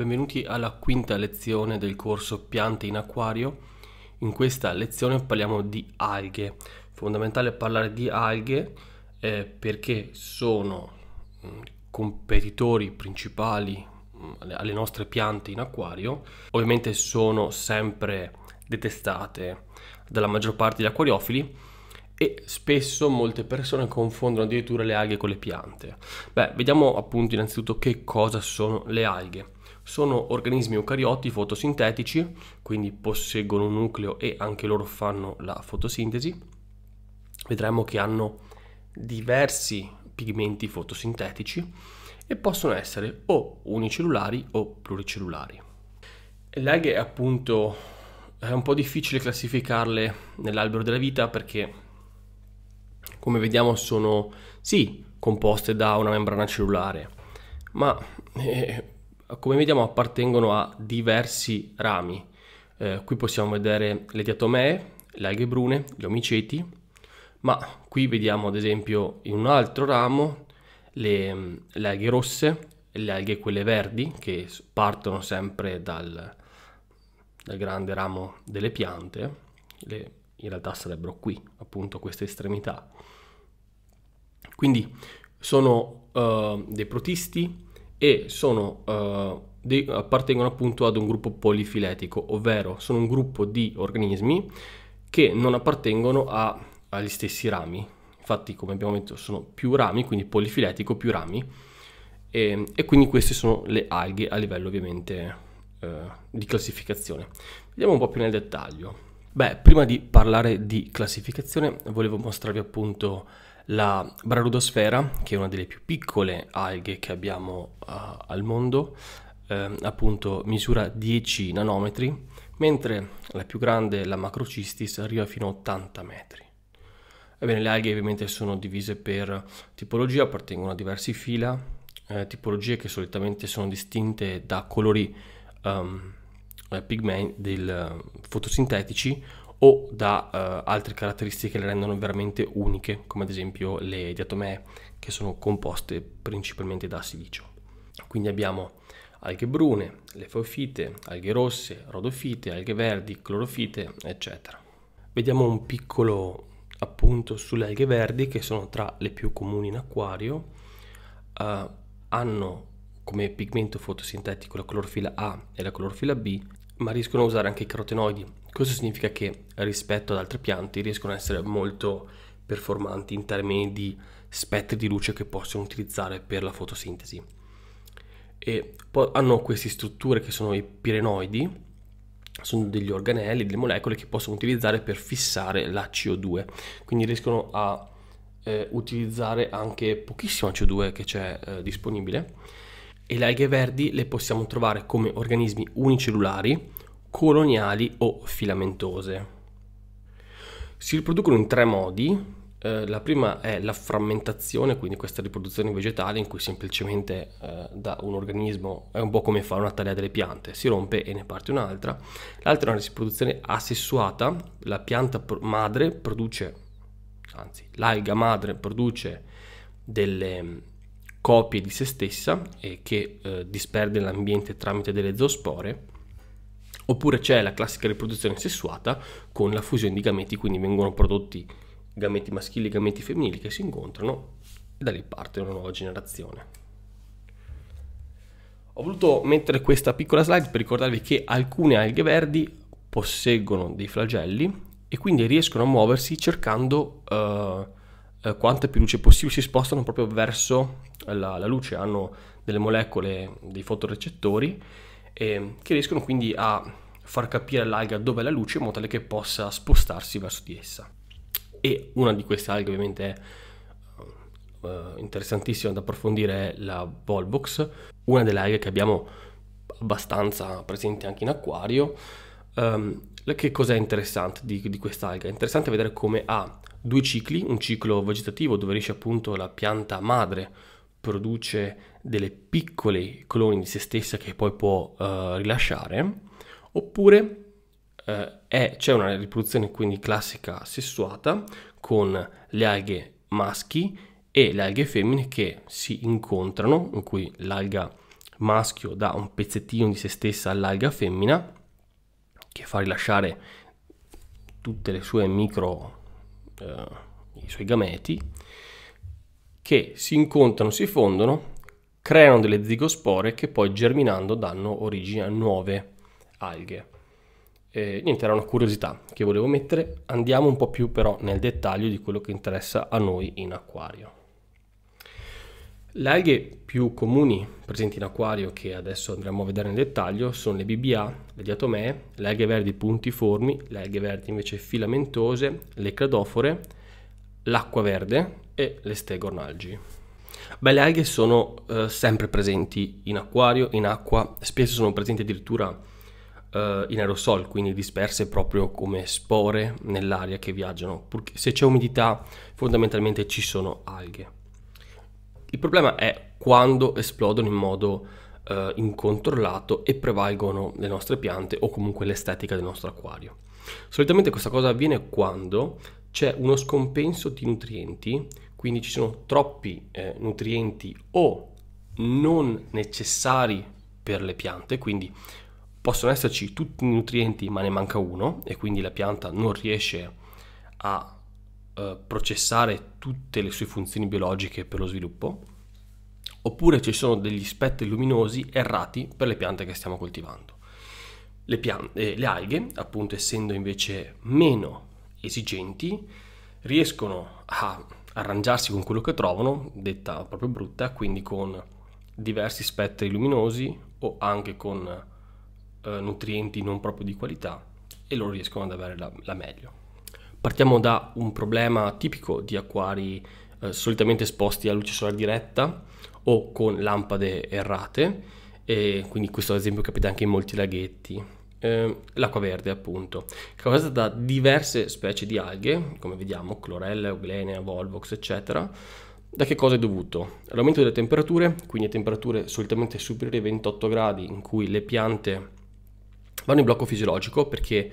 Benvenuti alla quinta lezione del corso Piante in acquario. In questa lezione parliamo di alghe. Fondamentale parlare di alghe eh, perché sono mh, mm, competitori principali mm, alle nostre piante in acquario. Ovviamente sono sempre detestate dalla maggior parte degli acquariofili e spesso molte persone confondono addirittura le alghe con le piante. Beh, vediamo appunto innanzitutto che cosa sono le alghe. Sono organismi eucarioti fotosintetici, quindi posseggono un nucleo e anche loro fanno la fotosintesi. Vedremo che hanno diversi pigmenti fotosintetici e possono essere o unicellulari o pluricellulari. L'alghe appunto è un po' difficile classificarle nell'albero della vita perché come vediamo sono sì composte da una membrana cellulare, ma eh, come vediamo appartengono a diversi rami. Eh, qui possiamo vedere le diatomee, le alghe brune, gli omiceti, ma qui vediamo ad esempio in un altro ramo le, mm, le alghe rosse, le alghe quelle verdi che partono sempre dal, dal grande ramo delle piante, le, in realtà sarebbero qui appunto queste estremità. Quindi sono uh, dei protisti, e sono, eh, di, appartengono appunto ad un gruppo polifiletico, ovvero sono un gruppo di organismi che non appartengono a, agli stessi rami. Infatti, come abbiamo detto, sono più rami, quindi polifiletico più rami. E, e quindi queste sono le alghe a livello ovviamente eh, di classificazione. Vediamo un po' più nel dettaglio. Beh, prima di parlare di classificazione, volevo mostrarvi appunto la Brarudosfera, che è una delle più piccole alghe che abbiamo uh, al mondo, eh, appunto misura 10 nanometri, mentre la più grande, la Macrocistis, arriva fino a 80 metri. Ebbene, le alghe ovviamente sono divise per tipologia, appartengono a diversi fila, eh, tipologie che solitamente sono distinte da colori um, pigmenti del, eh, fotosintetici o da eh, altre caratteristiche che le rendono veramente uniche, come ad esempio le diatomee che sono composte principalmente da silicio. Quindi abbiamo alghe brune, le feofite, alghe rosse, rodofite, alghe verdi, clorofite, eccetera. Vediamo un piccolo appunto sulle alghe verdi che sono tra le più comuni in acquario. Eh, hanno come pigmento fotosintetico la clorofila A e la clorofila B, ma riescono a usare anche i carotenoidi questo significa che rispetto ad altre piante riescono ad essere molto performanti in termini di spettri di luce che possono utilizzare per la fotosintesi. E poi hanno queste strutture che sono i pirenoidi, sono degli organelli, delle molecole che possono utilizzare per fissare la CO2, quindi riescono a eh, utilizzare anche pochissima CO2 che c'è eh, disponibile. E le alghe verdi le possiamo trovare come organismi unicellulari, coloniali o filamentose. Si riproducono in tre modi. Eh, la prima è la frammentazione, quindi questa riproduzione vegetale in cui semplicemente eh, da un organismo è un po' come fare una taglia delle piante, si rompe e ne parte un'altra. L'altra è una riproduzione asessuata, la pianta madre produce, anzi l'alga madre produce delle mm, copie di se stessa e che eh, disperde nell'ambiente tramite delle zoospore Oppure c'è la classica riproduzione sessuata con la fusione di gameti, quindi vengono prodotti gameti maschili e gameti femminili che si incontrano e da lì parte una nuova generazione. Ho voluto mettere questa piccola slide per ricordarvi che alcune alghe verdi posseggono dei flagelli e quindi riescono a muoversi cercando uh, uh, quanta più luce possibile, si spostano proprio verso la, la luce, hanno delle molecole dei fotorecettori eh, che riescono quindi a far capire all'alga dove è la luce in modo tale che possa spostarsi verso di essa. E una di queste alghe ovviamente è eh, interessantissima da approfondire è la Volvox, una delle alghe che abbiamo abbastanza presente anche in acquario. Um, che cosa è interessante di, di quest'alga? È interessante vedere come ha due cicli, un ciclo vegetativo dove riesce appunto la pianta madre produce delle piccole cloni di se stessa che poi può uh, rilasciare, oppure uh, è, c'è una riproduzione quindi classica sessuata con le alghe maschi e le alghe femmine che si incontrano, in cui l'alga maschio dà un pezzettino di se stessa all'alga femmina, che fa rilasciare tutte le sue micro, eh, i suoi gameti, che si incontrano, si fondono, creano delle zigospore che poi germinando danno origine a nuove alghe. E, niente, era una curiosità che volevo mettere, andiamo un po' più però nel dettaglio di quello che interessa a noi in acquario. Le alghe più comuni presenti in acquario che adesso andremo a vedere nel dettaglio sono le BBA, le diatomee, le alghe verdi puntiformi, le alghe verdi invece filamentose, le cladofore, l'acqua verde e le stegornalgi. Beh, le alghe sono eh, sempre presenti in acquario, in acqua, spesso sono presenti addirittura eh, in aerosol, quindi disperse proprio come spore nell'aria che viaggiano. Se c'è umidità, fondamentalmente ci sono alghe. Il problema è quando esplodono in modo eh, incontrollato e prevalgono le nostre piante o comunque l'estetica del nostro acquario. Solitamente questa cosa avviene quando c'è uno scompenso di nutrienti quindi ci sono troppi eh, nutrienti o non necessari per le piante, quindi possono esserci tutti i nutrienti ma ne manca uno e quindi la pianta non riesce a eh, processare tutte le sue funzioni biologiche per lo sviluppo, oppure ci sono degli spettri luminosi errati per le piante che stiamo coltivando. Le, piante, eh, le alghe, appunto essendo invece meno esigenti, riescono a arrangiarsi con quello che trovano, detta proprio brutta, quindi con diversi spettri luminosi o anche con eh, nutrienti non proprio di qualità e loro riescono ad avere la, la meglio. Partiamo da un problema tipico di acquari eh, solitamente esposti a luce solare diretta o con lampade errate e quindi questo ad esempio capita anche in molti laghetti eh, l'acqua verde appunto, causata da diverse specie di alghe, come vediamo, chlorella, euglenia, volvox, eccetera. Da che cosa è dovuto? All'aumento delle temperature, quindi a temperature solitamente superiori ai 28 gradi in cui le piante vanno in blocco fisiologico perché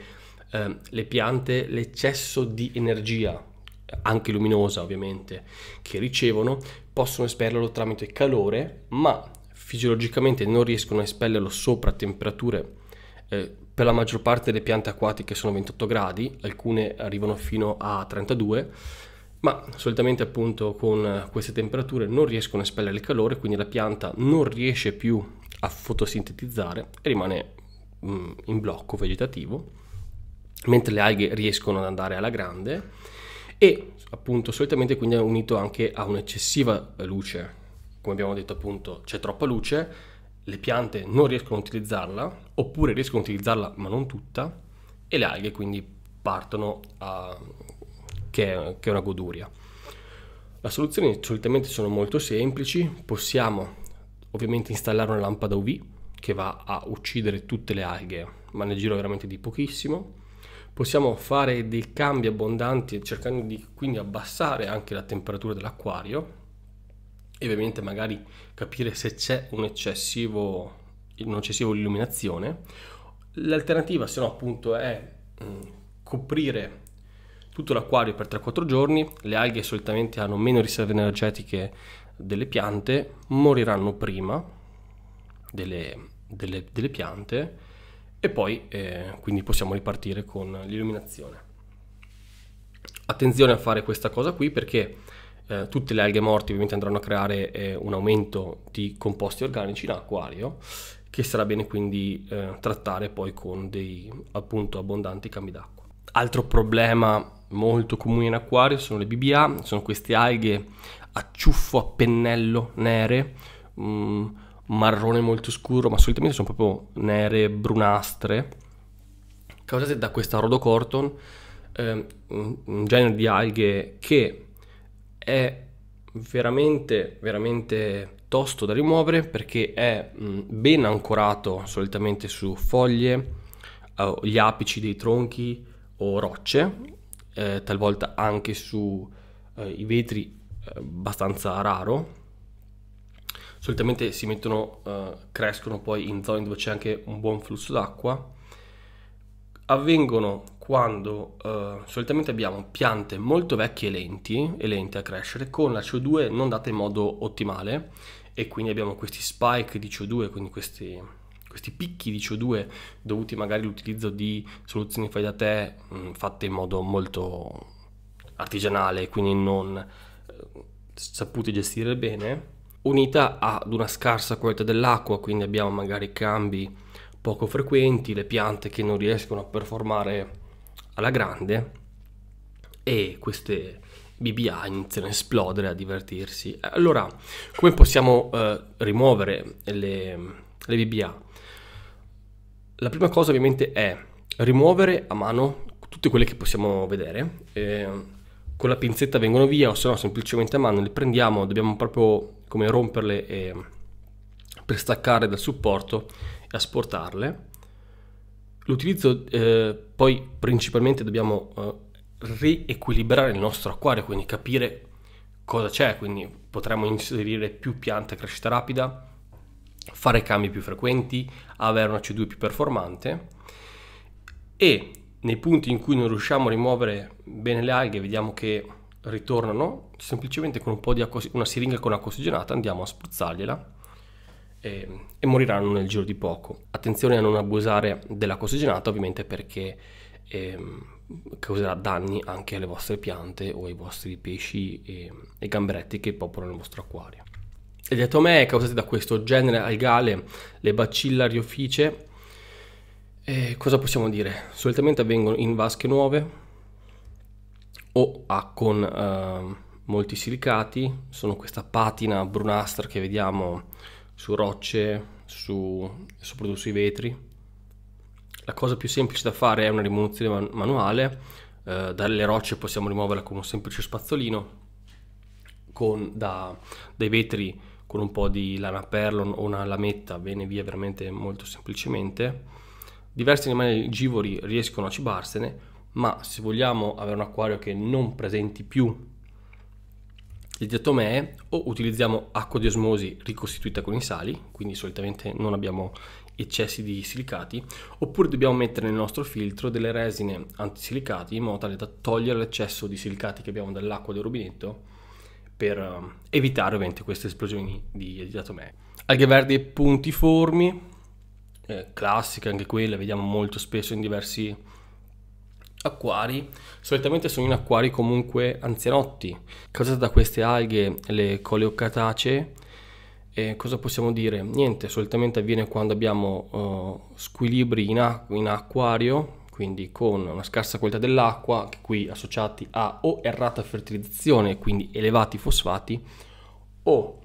eh, le piante, l'eccesso di energia, anche luminosa ovviamente, che ricevono, possono espellerlo tramite calore, ma fisiologicamente non riescono a espellerlo sopra temperature eh, per la maggior parte le piante acquatiche sono 28 gradi, alcune arrivano fino a 32, ma solitamente appunto con queste temperature non riescono a espellere il calore, quindi la pianta non riesce più a fotosintetizzare e rimane mh, mm, in blocco vegetativo, mentre le alghe riescono ad andare alla grande e appunto solitamente quindi è unito anche a un'eccessiva luce. Come abbiamo detto appunto c'è troppa luce, le piante non riescono a utilizzarla, oppure riescono a utilizzarla ma non tutta, e le alghe quindi partono a... che, è, che è una goduria. Le soluzioni solitamente sono molto semplici, possiamo ovviamente installare una lampada UV che va a uccidere tutte le alghe, ma nel giro veramente di pochissimo. Possiamo fare dei cambi abbondanti cercando di quindi abbassare anche la temperatura dell'acquario e ovviamente magari capire se c'è un eccessivo, un'eccessiva illuminazione. L'alternativa se no appunto è mm, coprire tutto l'acquario per 3-4 giorni, le alghe solitamente hanno meno riserve energetiche delle piante, moriranno prima delle, delle, delle piante e poi eh, quindi possiamo ripartire con l'illuminazione. Attenzione a fare questa cosa qui perché eh, tutte le alghe morte ovviamente andranno a creare eh, un aumento di composti organici in acquario che sarà bene quindi eh, trattare poi con dei appunto abbondanti cambi d'acqua. Altro problema molto comune in acquario sono le BBA, sono queste alghe a ciuffo a pennello nere, mh, mm, marrone molto scuro, ma solitamente sono proprio nere, brunastre, causate da questa rhodocorton, eh, un genere di alghe che è veramente veramente tosto da rimuovere perché è mm, ben ancorato solitamente su foglie, eh, gli apici dei tronchi o rocce, eh, talvolta anche su eh, vetri eh, abbastanza raro. Solitamente si mettono, eh, crescono poi in zone dove c'è anche un buon flusso d'acqua avvengono quando eh, solitamente abbiamo piante molto vecchie e lenti, e lente a crescere, con la CO2 non data in modo ottimale e quindi abbiamo questi spike di CO2, quindi questi, questi picchi di CO2 dovuti magari all'utilizzo di soluzioni fai da te mh, mm, fatte in modo molto artigianale, quindi non eh, sapute gestire bene, unita ad una scarsa qualità dell'acqua, quindi abbiamo magari cambi poco frequenti, le piante che non riescono a performare alla grande e queste BBA iniziano a esplodere, a divertirsi. Allora, come possiamo eh, rimuovere le, le BBA? La prima cosa ovviamente è rimuovere a mano tutte quelle che possiamo vedere. Eh, con la pinzetta vengono via o se no semplicemente a mano le prendiamo, dobbiamo proprio come romperle e, per staccare dal supporto asportarle. L'utilizzo, eh, poi principalmente dobbiamo eh, riequilibrare il nostro acquario, quindi capire cosa c'è, quindi potremmo inserire più piante a crescita rapida, fare cambi più frequenti, avere una C2 più performante e nei punti in cui non riusciamo a rimuovere bene le alghe, vediamo che ritornano, semplicemente con un po' di acqua, una siringa con acqua ossigenata andiamo a spruzzargliela e, e, moriranno nel giro di poco. Attenzione a non abusare dell'acqua ossigenata ovviamente perché eh, causerà danni anche alle vostre piante o ai vostri pesci e, e gamberetti che popolano il vostro acquario. Le diatomee causate da questo genere algale, le bacilla riofice, eh, cosa possiamo dire? Solitamente avvengono in vasche nuove o a con eh, molti silicati, sono questa patina brunastra che vediamo su rocce, su, soprattutto sui vetri. La cosa più semplice da fare è una rimozione man- manuale, eh, dalle rocce possiamo rimuoverla con un semplice spazzolino, con, da, dai vetri con un po' di lana perlon o una lametta viene via veramente molto semplicemente. Diversi animali givori riescono a cibarsene, ma se vogliamo avere un acquario che non presenti più il diatome o utilizziamo acqua di osmosi ricostituita con i sali, quindi solitamente non abbiamo eccessi di silicati, oppure dobbiamo mettere nel nostro filtro delle resine antisilicati in modo tale da togliere l'eccesso di silicati che abbiamo dall'acqua del rubinetto per ehm, evitare ovviamente queste esplosioni di diatomee. Alghe verdi puntiformi, eh, classica anche quella, vediamo molto spesso in diversi acquari solitamente sono in acquari comunque anzianotti. Causate da queste alghe le coleocatacee, eh, cosa possiamo dire? Niente, solitamente avviene quando abbiamo uh, squilibri in, acqu in acquario, quindi con una scarsa qualità dell'acqua, qui associati a o errata fertilizzazione, quindi elevati fosfati, o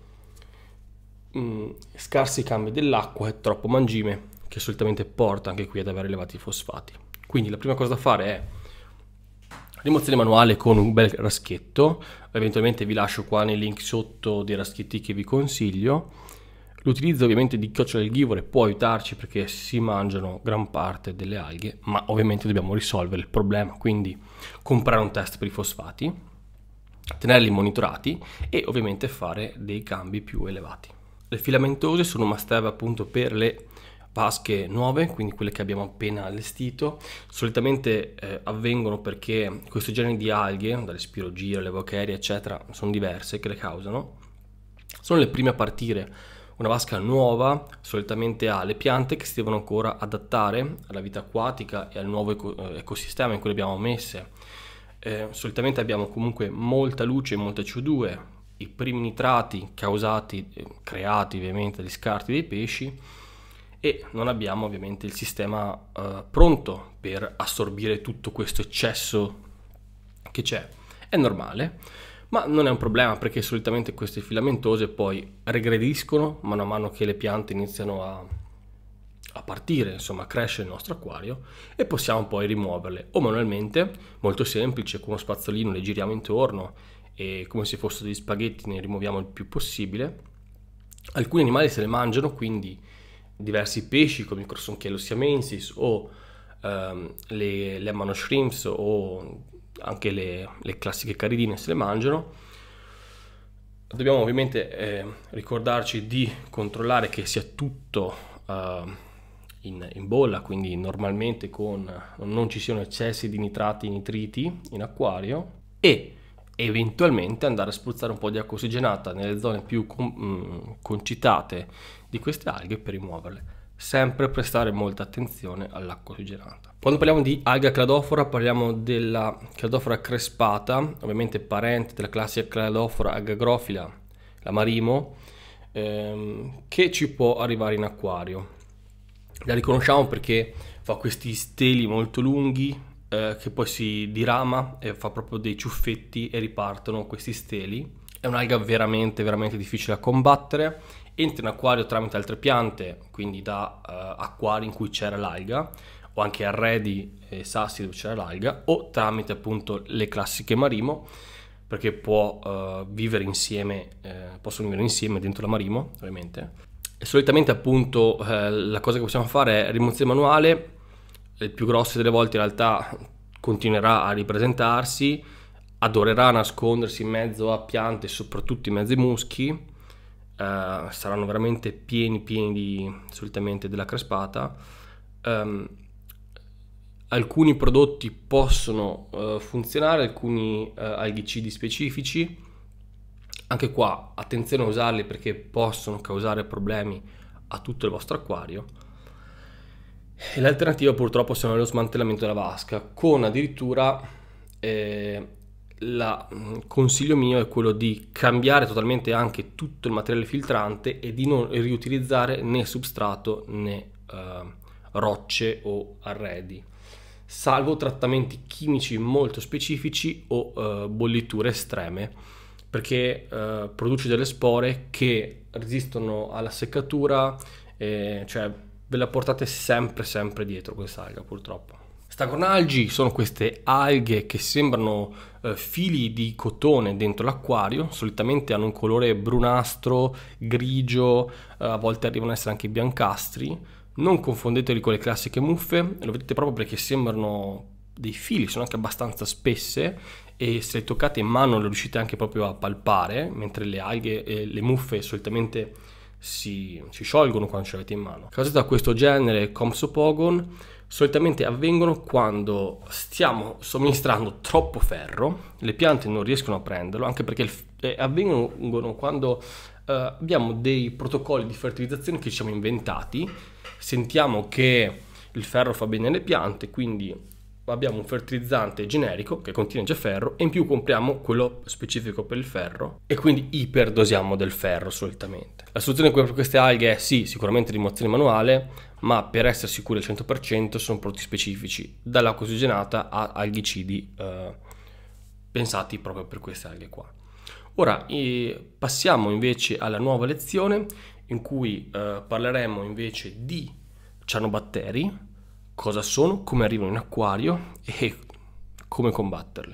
mh, mm, scarsi cambi dell'acqua e troppo mangime, che solitamente porta anche qui ad avere elevati fosfati. Quindi la prima cosa da fare è rimozione manuale con un bel raschietto, eventualmente vi lascio qua nei link sotto dei raschietti che vi consiglio. L'utilizzo ovviamente di chiocciole alghivore può aiutarci perché si mangiano gran parte delle alghe, ma ovviamente dobbiamo risolvere il problema, quindi comprare un test per i fosfati, tenerli monitorati e ovviamente fare dei cambi più elevati. Le filamentose sono must have appunto per le vasche nuove, quindi quelle che abbiamo appena allestito. Solitamente eh, avvengono perché questo genere di alghe, dalle spirogire, le bocherie, eccetera, sono diverse che le causano. Sono le prime a partire. Una vasca nuova solitamente ha le piante che si devono ancora adattare alla vita acquatica e al nuovo eh, ecosistema in cui le abbiamo messe. Eh, solitamente abbiamo comunque molta luce, e molta CO2, i primi nitrati causati, eh, creati ovviamente dagli scarti dei pesci, e non abbiamo ovviamente il sistema eh, pronto per assorbire tutto questo eccesso che c'è. È normale, ma non è un problema perché solitamente queste filamentose poi regrediscono mano a mano che le piante iniziano a, a partire, insomma cresce il nostro acquario e possiamo poi rimuoverle o manualmente, molto semplice, con uno spazzolino le giriamo intorno e come se fossero degli spaghetti ne rimuoviamo il più possibile. Alcuni animali se le mangiano, quindi diversi pesci come il crossonchiello siamensis o ehm, le, le amano shrimps o anche le, le, classiche caridine se le mangiano. Dobbiamo ovviamente eh, ricordarci di controllare che sia tutto eh, in, in, bolla, quindi normalmente con, non ci siano eccessi di nitrati, e nitriti in acquario e eventualmente andare a spruzzare un po' di acqua ossigenata nelle zone più con, mh, mm, concitate di queste alghe per rimuoverle. Sempre prestare molta attenzione all'acqua ossigenata. Quando parliamo di alga cladofora parliamo della cladofora crespata, ovviamente parente della classica cladofora agagrofila, la marimo, ehm, che ci può arrivare in acquario. La riconosciamo perché fa questi steli molto lunghi, eh, che poi si dirama e fa proprio dei ciuffetti e ripartono questi steli. È un'alga veramente, veramente difficile da combattere. Entra in acquario tramite altre piante, quindi da eh, acquari in cui c'era l'alga, o anche arredi e sassi dove c'era l'alga, o tramite appunto le classiche marimo, perché può eh, vivere insieme, eh, possono vivere insieme dentro la marimo, ovviamente. E solitamente appunto eh, la cosa che possiamo fare è rimozione manuale, le più grosse delle volte in realtà continuerà a ripresentarsi, adorerà nascondersi in mezzo a piante, soprattutto in mezzo ai muschi, eh, saranno veramente pieni pieni di, solitamente della crespata. Um, alcuni prodotti possono uh, funzionare, alcuni uh, eh, alghicidi specifici, anche qua attenzione a usarli perché possono causare problemi a tutto il vostro acquario e l'alternativa purtroppo sono lo smantellamento della vasca, con addirittura eh, il mm, consiglio mio è quello di cambiare totalmente anche tutto il materiale filtrante e di non riutilizzare né substrato né eh, rocce o arredi, salvo trattamenti chimici molto specifici o eh, bolliture estreme perché eh, produce delle spore che resistono alla seccatura, eh, cioè ve la portate sempre sempre dietro questa quest'alga purtroppo. Stagonalgi sono queste alghe che sembrano eh, fili di cotone dentro l'acquario, solitamente hanno un colore brunastro, grigio, eh, a volte arrivano ad essere anche biancastri. Non confondeteli con le classiche muffe, lo vedete proprio perché sembrano dei fili, sono anche abbastanza spesse e se le toccate in mano le riuscite anche proprio a palpare, mentre le alghe e le muffe solitamente si, si sciolgono quando ce l'avete in mano. Cause da questo genere, Comsopogon, solitamente avvengono quando stiamo somministrando troppo ferro, le piante non riescono a prenderlo, anche perché il, eh, avvengono quando eh, abbiamo dei protocolli di fertilizzazione che ci siamo inventati, sentiamo che il ferro fa bene alle piante, quindi abbiamo un fertilizzante generico che contiene già ferro e in più compriamo quello specifico per il ferro e quindi iperdosiamo del ferro solitamente. La soluzione per queste alghe è sì, sicuramente rimozione manuale, ma per essere sicuri al 100% sono prodotti specifici, dall'acqua ossigenata a alghicidi eh, pensati proprio per queste alghe qua. Ora passiamo invece alla nuova lezione in cui eh, parleremo invece di cianobatteri cosa sono, come arrivano in acquario e come combatterle.